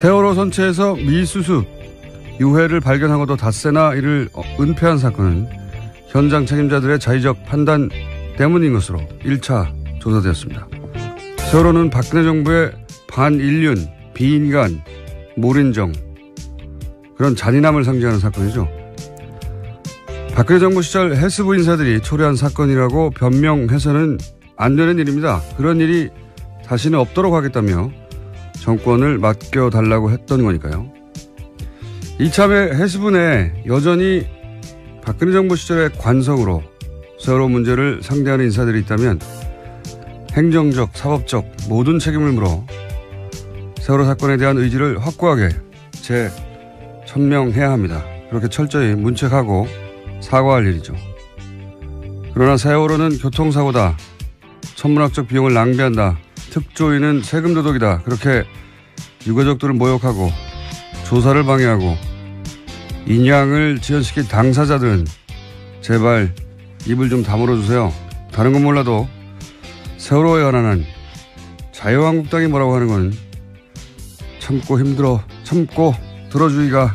세월호 선체에서 미수수 유해를 발견하고도 닷새나 이를 은폐한 사건은 현장 책임자들의 자의적 판단 때문인 것으로 1차 조사되었습니다. 세월호는 박근혜 정부의 반인륜, 비인간, 몰인정 그런 잔인함을 상징하는 사건이죠. 박근혜 정부 시절 해스부 인사들이 초래한 사건이라고 변명해서는 안 되는 일입니다. 그런 일이 다시는 없도록 하겠다며 정권을 맡겨달라고 했던 거니까요. 이참에 해수분에 여전히 박근혜 정부 시절의 관성으로 세월호 문제를 상대하는 인사들이 있다면 행정적, 사법적 모든 책임을 물어 세월호 사건에 대한 의지를 확고하게 재천명해야 합니다. 그렇게 철저히 문책하고 사과할 일이죠. 그러나 세월호는 교통사고다. 천문학적 비용을 낭비한다. 특조위는 세금 도둑이다. 그렇게 유가족들을 모욕하고 조사를 방해하고 인양을 지연시킨 당사자들은 제발 입을 좀 다물어 주세요. 다른 건 몰라도 세월호에 관한 자유한국당이 뭐라고 하는 건 참고 힘들어 참고 들어주기가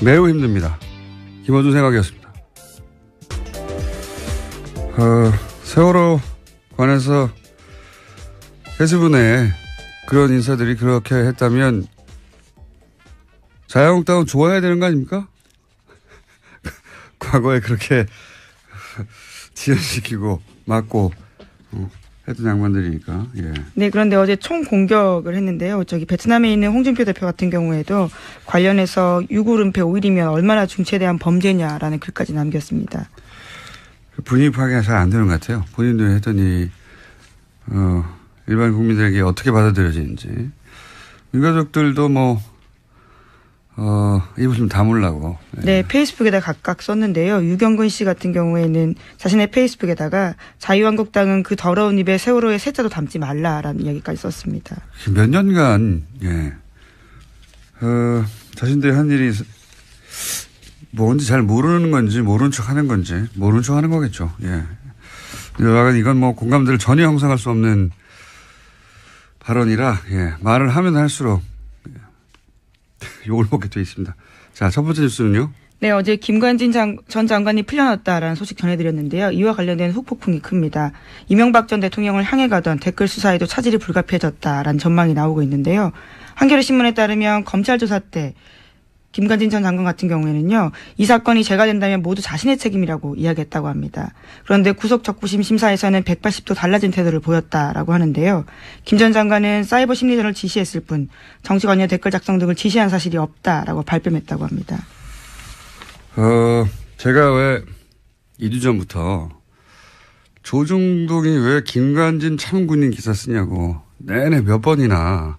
매우 힘듭니다. 김원준 생각이었습니다. 어, 세월호 관해서 해수분에 그런 인사들이 그렇게 했다면 자유한국당은 좋아야 되는 거 아닙니까? 과거에 그렇게 지연시키고 맞고 어, 했던 양반들이니까. 예. 네, 그런데 어제 총 공격을 했는데요. 저기 베트남에 있는 홍준표 대표 같은 경우에도 관련해서 유골은폐 5일이면 얼마나 중체대한 범죄냐라는 글까지 남겼습니다. 분위기 파괴가잘 안 되는 것 같아요. 본인도 했더니 어, 일반 국민들에게 어떻게 받아들여지는지. 유가족들도 뭐, 어, 이웃좀 다물라고. 네. 네, 페이스북에다 각각 썼는데요. 유경근 씨 같은 경우에는 자신의 페이스북에다가 자유한국당은 그 더러운 입에 세월호의 세자도 담지 말라라는 이야기까지 썼습니다. 몇 년간, 예. 어, 자신들이 한 일이 뭔지 잘 모르는 건지, 모르는 척 하는 건지, 모르는 척 하는 거겠죠. 예. 이건 뭐 공감대를 전혀 형성할 수 없는 발언이라 예, 말을 하면 할수록 예, 욕을 먹게 돼 있습니다. 자, 첫 번째 뉴스는요. 네, 어제 김관진 장, 전 장관이 풀려났다라는 소식 전해드렸는데요. 이와 관련된 후폭풍이 큽니다. 이명박 전 대통령을 향해 가던 댓글 수사에도 차질이 불가피해졌다라는 전망이 나오고 있는데요. 한겨레 신문에 따르면 검찰 조사 때 김관진 전 장관 같은 경우에는요, 이 사건이 제가 된다면 모두 자신의 책임이라고 이야기했다고 합니다. 그런데 구속 적부심 심사에서는 180도 달라진 태도를 보였다라고 하는데요. 김 전 장관은 사이버 심리전을 지시했을 뿐 정치 관여 댓글 작성 등을 지시한 사실이 없다라고 발뺌했다고 합니다. 어, 제가 왜 2주 전부터 조중동이 왜 김관진 참군인 기사 쓰냐고 내내 몇 번이나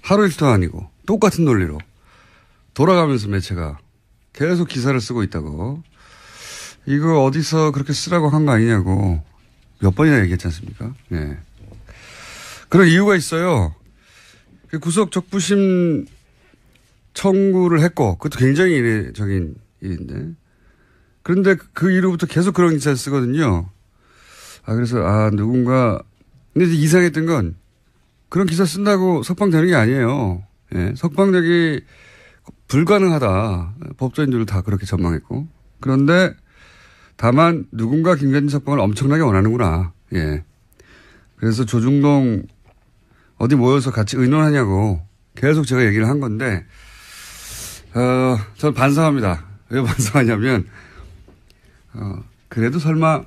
하루 일도 아니고 똑같은 논리로 돌아가면서 매체가 계속 기사를 쓰고 있다고. 이거 어디서 그렇게 쓰라고 한 거 아니냐고 몇 번이나 얘기했지 않습니까? 네. 그런 이유가 있어요. 그 구속 적부심 청구를 했고 그것도 굉장히 이례적인 일인데 그런데 그, 그 이후부터 계속 그런 기사를 쓰거든요. 아 그래서 아 누군가 근데 이상했던 건 그런 기사 쓴다고 석방되는 게 아니에요. 예, 석방되기 불가능하다. 법조인들도 다 그렇게 전망했고. 그런데 다만 누군가 김관진 석방을 엄청나게 원하는구나. 예. 그래서 조중동 어디 모여서 같이 의논하냐고 계속 제가 얘기를 한 건데, 어, 전 반성합니다. 왜 반성하냐면, 어, 그래도 설마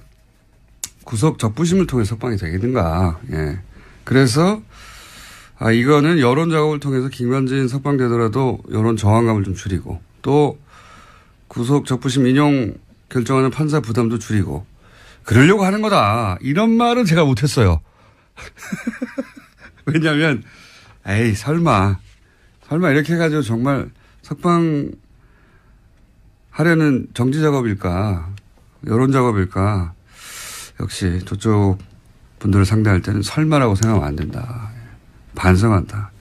구속 적부심을 통해 석방이 되겠는가. 예. 그래서 아, 이거는 여론 작업을 통해서 김관진 석방되더라도 여론 저항감을 좀 줄이고 또 구속 적부심 인용 결정하는 판사 부담도 줄이고 그러려고 하는 거다. 이런 말은 제가 못했어요. 왜냐하면 에이 설마 설마 이렇게 해가지고 정말 석방 하려는 정지 작업일까 여론 작업일까 역시 저쪽 분들을 상대할 때는 설마라고 생각하면 안 된다. 반성한다.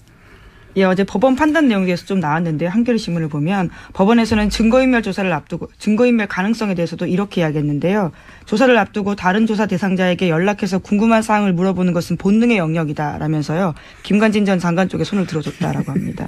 예, 어제 법원 판단 내용에 대해서 좀 나왔는데 한겨레 신문을 보면 법원에서는 증거인멸 조사를 앞두고 증거인멸 가능성에 대해서도 이렇게 이야기했는데요. 조사를 앞두고 다른 조사 대상자에게 연락해서 궁금한 사항을 물어보는 것은 본능의 영역이다라면서요. 김관진 전 장관 쪽에 손을 들어줬다라고 합니다.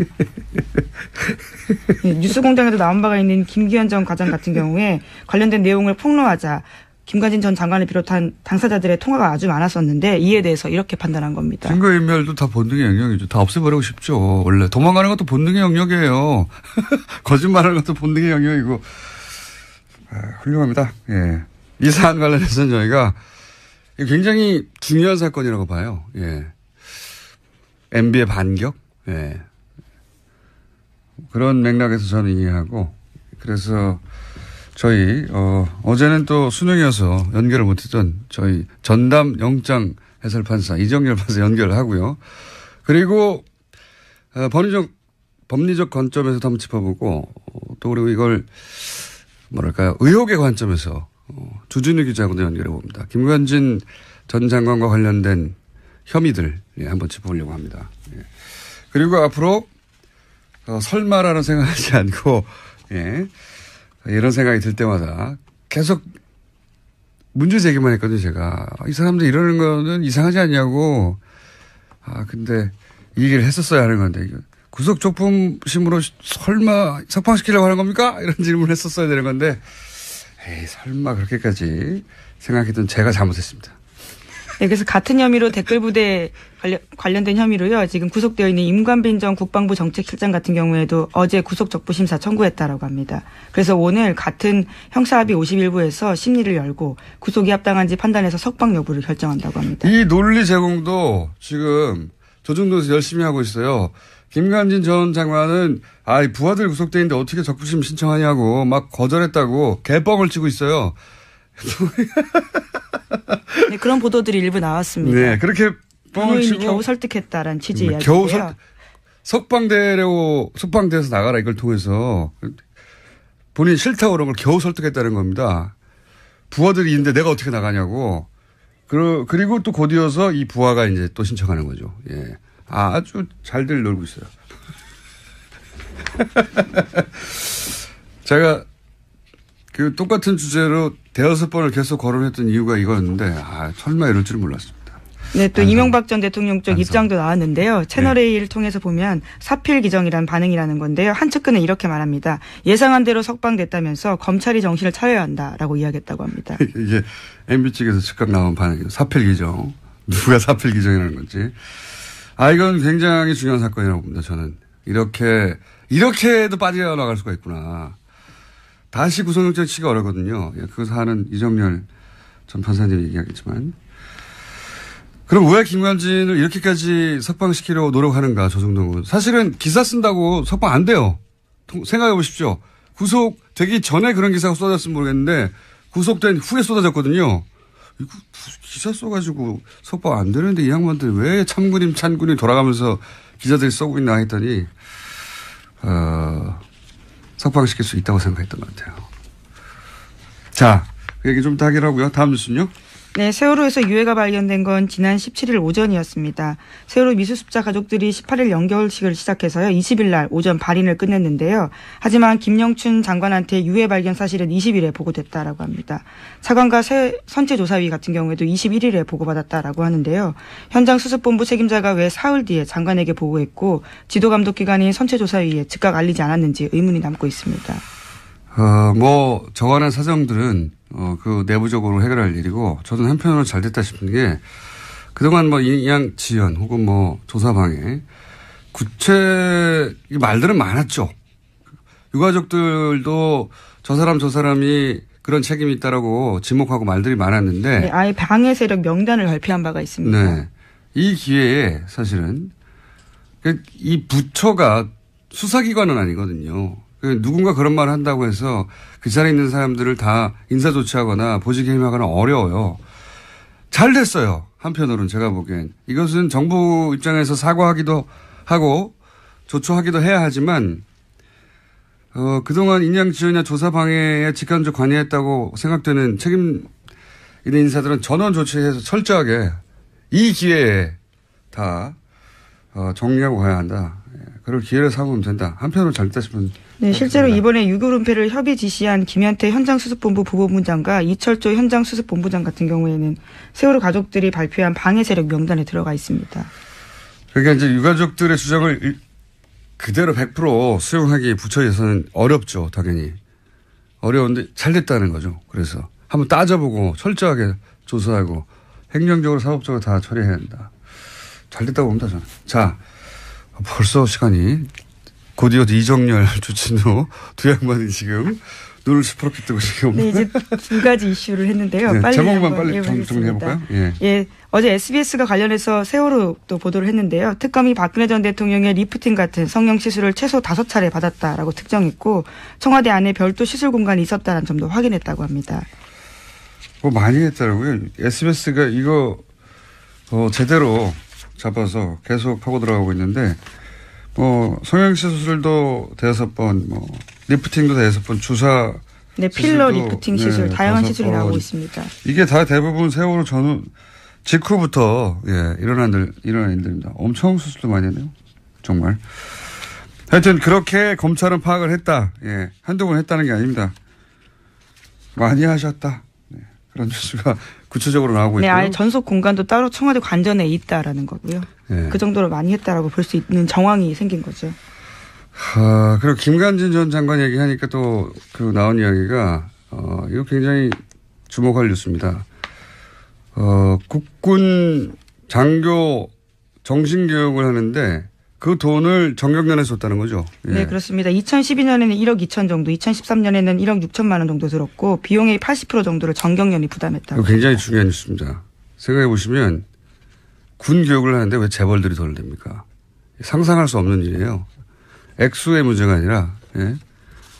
예, 뉴스공장에도 나온 바가 있는 김기현 전 과장 같은 경우에 관련된 내용을 폭로하자 김관진 전 장관을 비롯한 당사자들의 통화가 아주 많았었는데 이에 대해서 이렇게 판단한 겁니다. 증거인멸도 다 본능의 영역이죠. 다 없애버리고 싶죠. 원래 도망가는 것도 본능의 영역이에요. 거짓말하는 것도 본능의 영역이고 아, 훌륭합니다. 예. 이 사안 관련해서는 저희가 굉장히 중요한 사건이라고 봐요. 예. MB의 반격? 예. 그런 맥락에서 저는 이해하고, 그래서 저희 어, 어제는 또 수능이어서 연결을 못했던 저희 전담 영장 해설판사 이정열 판사 연결을 하고요. 그리고 어, 법리적 법리적 관점에서 한번 짚어보고 어, 또 그리고 이걸 뭐랄까요 의혹의 관점에서 어, 주진우 기자하고도 연결해 봅니다. 김관진 전 장관과 관련된 혐의들 예, 한번 짚어보려고 합니다. 예. 그리고 앞으로 어, 설마라는 생각하지 않고 예. 이런 생각이 들 때마다 계속 문제 제기만 했거든요, 제가. 이 사람들 이러는 거는 이상하지 않냐고. 아, 근데 이 얘기를 했었어야 하는 건데. 구속 조품심으로 설마 석방시키려고 하는 겁니까? 이런 질문을 했었어야 되는 건데. 에이, 설마 그렇게까지 생각했던 제가 잘못했습니다. 네, 그래서 같은 혐의로 댓글 부대 관련, 된 혐의로요. 지금 구속되어 있는 임관빈 전 국방부 정책실장 같은 경우에도 어제 구속적부심사 청구했다라고 합니다. 그래서 오늘 같은 형사합의 51부에서 심리를 열고 구속이 합당한지 판단해서 석방 여부를 결정한다고 합니다. 이 논리 제공도 지금 조정도에서 열심히 하고 있어요. 김관진 전 장관은 아 부하들 구속돼 있는데 어떻게 적부심 신청하냐고 막 거절했다고 개뻥을 치고 있어요. 네, 그런 보도들이 일부 나왔습니다. 네, 그렇게 뻥을 겨우 설득했다라는 취지 네, 이야기고요. 석방대로 석방대에서 나가라 이걸 통해서 본인 싫다고 그런 걸 겨우 설득했다는 겁니다. 부하들이 있는데 내가 어떻게 나가냐고. 그리고 또 곧이어서 이 부하가 이제 또 신청하는 거죠. 예. 아, 아주 잘들 놀고 있어요. 제가 그 똑같은 주제로 대여섯 번을 계속 거론했던 이유가 이거였는데 아, 설마 이럴 줄 몰랐습니다. 네, 또 안성. 이명박 전 대통령 쪽 안성. 입장도 나왔는데요. 채널A를 네. 통해서 보면 사필 기정이란 반응이라는 건데요. 한 측근은 이렇게 말합니다. 예상한 대로 석방됐다면서 검찰이 정신을 차려야 한다라고 이야기했다고 합니다. 이게 MB 측에서 즉각 나온 반응이에요. 사필 기정. 누가 사필 기정이라는 건지. 아, 이건 굉장히 중요한 사건이라고 봅니다, 저는. 이렇게, 이렇게도 빠져나갈 수가 있구나. 다시 구속영장 치기가 어렵거든요. 예, 그 사안은 이정렬 전 판사님 얘기하겠지만. 그럼 왜 김관진을 이렇게까지 석방시키려고 노력하는가, 조정동은 사실은 기사 쓴다고 석방 안 돼요. 생각해 보십시오. 구속되기 전에 그런 기사가 쏟아졌으면 모르겠는데, 구속된 후에 쏟아졌거든요. 이거 기사 써가지고 석방 안 되는데 이 양반들 왜 참군임 찬군이 돌아가면서 기자들이 써고 있나 했더니, 어, 석방시킬 수 있다고 생각했던 것 같아요. 자, 그 얘기 좀 더 하기로 고요 다음 뉴스는요. 네, 세월호에서 유해가 발견된 건 지난 17일 오전이었습니다. 세월호 미수습자 가족들이 18일 연결식을 시작해서요, 20일 날 오전 발인을 끝냈는데요. 하지만 김영춘 장관한테 유해 발견 사실은 20일에 보고됐다라고 합니다. 차관과 세, 선체조사위 같은 경우에도 21일에 보고받았다라고 하는데요. 현장 수습본부 책임자가 왜 사흘 뒤에 장관에게 보고했고, 지도감독기관인 선체조사위에 즉각 알리지 않았는지 의문이 남고 있습니다. 어, 뭐, 저간의 사정들은, 어, 그 내부적으로 해결할 일이고, 저는 한편으로 잘 됐다 싶은 게, 그동안 뭐, 인양 지연 혹은 뭐, 조사방해, 구체, 말들은 많았죠. 유가족들도 저 사람 저 사람이 그런 책임이 있다라고 지목하고 말들이 많았는데. 네, 아예 방해 세력 명단을 발표한 바가 있습니다. 네. 이 기회에 사실은, 그, 이 부처가 수사기관은 아니거든요. 그 누군가 그런 말을 한다고 해서 그 자리에 있는 사람들을 다 인사 조치하거나 보직 해임하거나 어려워요. 잘 됐어요. 한편으로는 제가 보기엔. 이것은 정부 입장에서 사과하기도 하고 조처하기도 해야 하지만 어, 그동안 인양 지원이나 조사 방해에 직간접 관여했다고 생각되는 책임 있는 인사들은 전원 조치해서 철저하게 이 기회에 다 어, 정리하고 가야 한다. 그걸 기회를 삼으면 된다. 한편으로 잘됐다 싶은. 네, 실제로 이번에 유교은패를 협의 지시한 김현태 현장수습본부 부본부장과 이철조 현장수습본부장 같은 경우에는 세월호 가족들이 발표한 방해 세력 명단에 들어가 있습니다. 그러니까 이제 유가족들의 주장을 그대로 100% 수용하기 부처에서는 어렵죠, 당연히. 어려운데 잘 됐다는 거죠. 그래서 한번 따져보고 철저하게 조사하고 행정적으로 사법적으로 다 처리해야 된다잘 됐다고 봅니다, 저는. 자. 벌써 시간이 곧이어서 이정열 주친우 두 양반이 지금 눈을 시퍼렇게 뜨고 지금. 네, 이제 두 가지 이슈를 했는데요. 네, 빨리 제목만 빨리 정리해볼까요? 예. 예. 어제 SBS가 관련해서 세월호 또 보도를 했는데요. 특검이 박근혜 전 대통령의 리프팅 같은 성형 시술을 최소 다섯 차례 받았다라고 특정했고 청와대 안에 별도 시술 공간이 있었다는 점도 확인했다고 합니다. 뭐 많이 했더라고요. SBS가 이거 어, 제대로 잡아서 계속 하고 들어가고 있는데 뭐성형시 수술도 대여섯 번, 뭐 리프팅도 대여섯 번, 주사 네, 필러 시술도, 리프팅 네, 시술 네, 다양한 시술이 번. 나오고 있습니다. 이게 다 대부분 세월호 전후 직후부터 예, 일어난 일, 일어난 일들입니다. 엄청 수술도 많이 했네요. 정말. 하여튼 그렇게 검찰은 파악을 했다. 예. 한두 번 했다는 게 아닙니다. 많이 하셨다. 그런 뉴스가 구체적으로 나오고 네, 있고요. 아 전속 공간도 따로 청와대 관전에 있다라는 거고요. 네. 그 정도로 많이 했다라고 볼 수 있는 정황이 생긴 거죠. 하, 아, 그리고 김관진 전 장관 얘기하니까 또그 나온 이야기가 어, 이거 굉장히 주목할 뉴스입니다. 어, 국군 장교 정신교육을 하는데 그 돈을 정경련에 썼다는 거죠. 예. 네, 그렇습니다. 2012년에는 1억 2천 정도, 2013년에는 1억 6천만 원 정도 들었고 비용의 80% 정도를 정경련이 부담했다고. 굉장히 중요한 뉴스입니다. 생각해 보시면 군 교육을 하는데 왜 재벌들이 돈을 냅니까? 상상할 수 없는 일이에요. 액수의 문제가 아니라 예.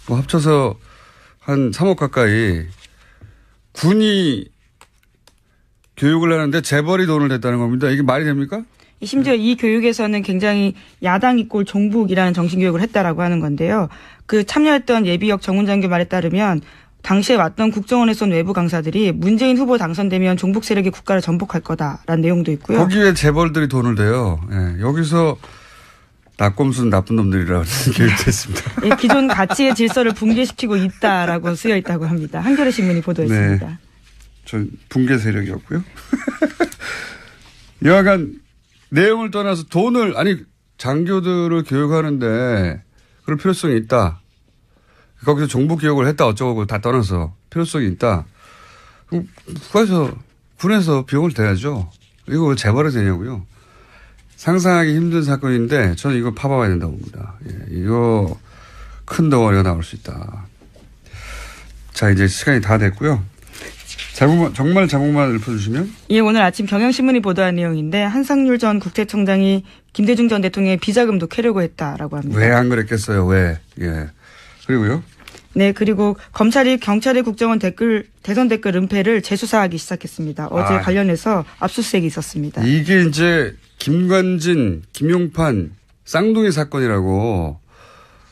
뭐 합쳐서 한 3억 가까이 군이 교육을 하는데 재벌이 돈을 냈다는 겁니다. 이게 말이 됩니까? 심지어 네. 이 교육에서는 굉장히 야당 이꼴 종북이라는 정신교육을 했다라고 하는 건데요. 그 참여했던 예비역 정운장교 말에 따르면 당시에 왔던 국정원에선 외부 강사들이 문재인 후보 당선되면 종북 세력이 국가를 전복할 거다라는 내용도 있고요. 거기에 재벌들이 돈을 대요. 예, 여기서 낙곰는 나쁜 놈들이라고 교육됐습니다. 네. 예, 기존 가치의 질서를 붕괴시키고 있다라고 쓰여 있다고 합니다. 한겨레 신문이 보도했습니다. 네. 전 붕괴 세력이었고요. 여하간 내용을 떠나서 돈을 아니 장교들을 교육하는데 그럴 필요성이 있다. 거기서 정부 기육을 했다 어쩌고 다 떠나서 필요성이 있다. 국가에서 군에서 비용을 대야죠. 이거 왜재벌이 되냐고요. 상상하기 힘든 사건인데 저는 이거 파봐야 된다고 봅니다. 예, 이거 큰 덩어리가 나올 수 있다. 자 이제 시간이 다 됐고요. 제목만, 정말 자국만 읊어주시면? 예, 오늘 아침 경향신문이 보도한 내용인데 한상률 전 국세청장이 김대중 전 대통령의 비자금도 캐려고 했다라고 합니다. 왜 안 그랬겠어요? 왜? 예. 그리고요? 네, 그리고 검찰이 경찰의 국정원 댓글 대선 댓글 은폐를 재수사하기 시작했습니다. 어제 아, 관련해서 압수수색이 있었습니다. 이게 이제 김관진, 김용판 쌍둥이 사건이라고.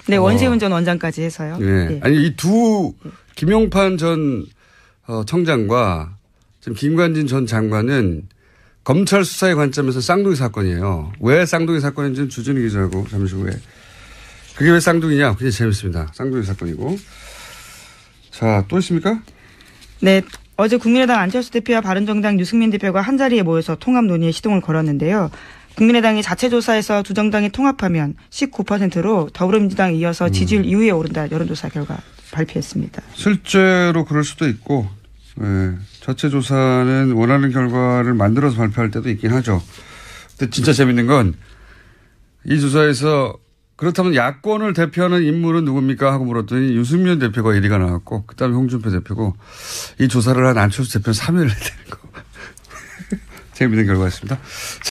네, 어. 원세훈 어. 전 원장까지 해서요. 네. 예. 아니 이 두 김용판 전 어, 청장과 지금 김관진 전 장관은 검찰 수사의 관점에서 쌍둥이 사건이에요. 왜 쌍둥이 사건인지는 주준희 기자하고 잠시 후에. 그게 왜 쌍둥이냐? 굉장히 재밌습니다. 쌍둥이 사건이고. 자, 또 있습니까? 네. 어제 국민의당 안철수 대표와 바른정당 유승민 대표가 한자리에 모여서 통합 논의에 시동을 걸었는데요. 국민의당이 자체 조사에서 두 정당이 통합하면 19%로 더불어민주당 이어서 지지율 음. 이후에 오른다 여론조사 결과 발표했습니다. 실제로 그럴 수도 있고 네. 자체 조사는 원하는 결과를 만들어서 발표할 때도 있긴 하죠. 근데 진짜 재밌는 건 이 조사에서 그렇다면 야권을 대표하는 인물은 누굽니까? 하고 물었더니 유승민 대표가 1위가 나왔고 그다음에 홍준표 대표고 이 조사를 한 안철수 대표는 3위를 했다는 거. 재밌는 결과였습니다.